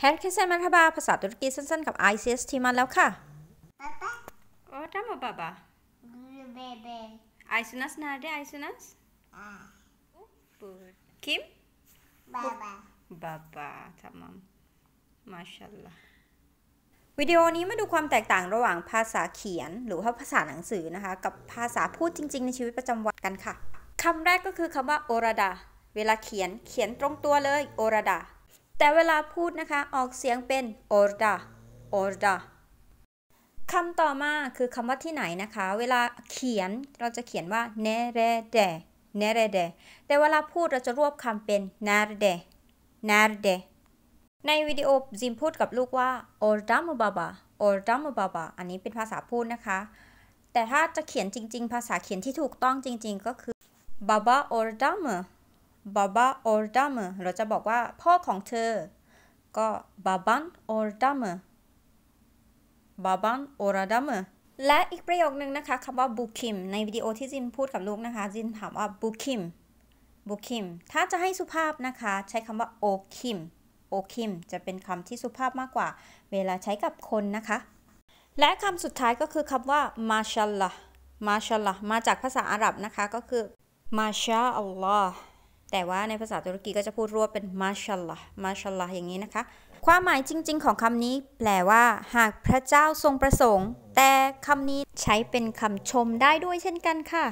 แฮนด์คิสเซนมัทบาภาษาตุรกีสั้นๆกับ ICS ทีมันแล้วค่ะโอ้ทำมาบาบา Aysunas n e r ไอซูนัส n a s บ u r Kim? า a b า b a า a t a m a ม m มาชัลล h วิดีโอนี้มาดูความแตกต่างระหว่างภาษาเขียนหรือว่าภาษาหนังสือนะคะ กับภาษาพูดจริงๆในชีวิตประจำวันกันค่ะ คำแรกก็คือคำว่าอราดา เวลาเขียนเขียนตรงตัวเลยอราดาแต่เวลาพูดนะคะออกเสียงเป็น orda orda คำต่อมาคือคำว่าที่ไหนนะคะ เวลาเขียนเราจะเขียนว่า nerede nerede แต่เวลาพูดเราจะรวบคำเป็น nerede nerede ในวิดีโอจิมพูดกับลูกว่า orda mı baba orda mı baba อันนี้เป็นภาษาพูดนะคะ แต่ถ้าจะเขียนจริงๆภาษาเขียนที่ถูกต้องจริงๆก็คือ baba orda mı บาบาออร์ดัมเราจะบอกว่าพ่อของเธอ ก็บาบันออร์ดัมบาบันออร์ดัมและอีกประโยคนึงนะคะคำว่าบุคิมในวิดีโอที่จินพูดกับลูกนะคะจินถามว่าบุคิมบุคิมถ้าจะให้สุภาพนะคะใช้คำว่าโอคิมโอคิมจะเป็นคำที่สุภาพมากกว่า เวลาใช้กับคนนะคะ และคำสุดท้ายก็คือคำว่ามาชัลละมาชัลละมาจากภาษาอาหรับนะคะก็คือมาชาอัลลอฮ์แต่ว่าในภาษาตุรกีก็จะพูดรวบเป็นมาชัลลา มาชัลลา อย่างนี้นะคะ ความหมายจริงๆของคำนี้ แปลว่าหากพระเจ้าทรงประสงค์ แต่คำนี้ใช้เป็นคำชมได้ด้วยเช่นกันค่ะ